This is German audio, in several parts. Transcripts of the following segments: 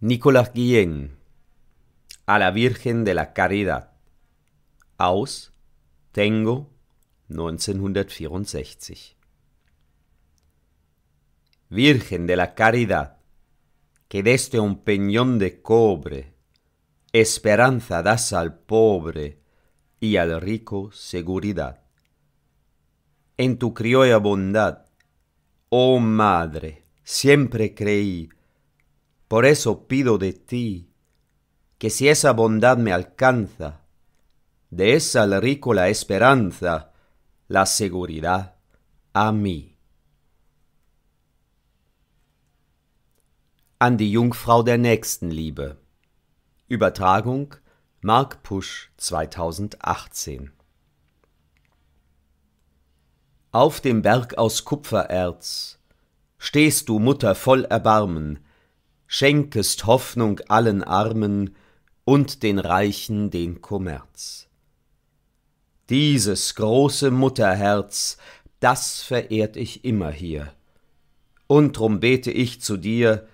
Nicolás Guillén, a la Virgen de la Caridad. Aus tengo, 1964. Virgen de la Caridad, que desde un peñón de cobre esperanza das al pobre y al rico seguridad. En tu criolla bondad, oh madre, siempre creí Por eso pido de ti que si esa bondad me alcanza, de esa rico la esperanza, la seguridad a mí. An die Jungfrau der Nächstenliebe. Übertragung Mark Pusch 2018 Auf dem Berg aus Kupfererz stehst du, Mutter voll Erbarmen, schenkest Hoffnung allen Armen und den Reichen den Kommerz. Dieses große Mutterherz, das verehrt ich immer hier. Und drum bete ich zu dir,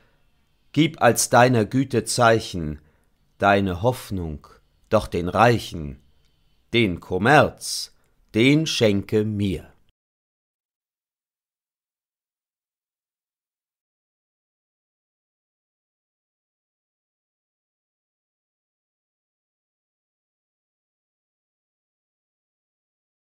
gib als deiner Güte Zeichen, deine Hoffnung, doch den Reichen, den Kommerz, den schenke mir.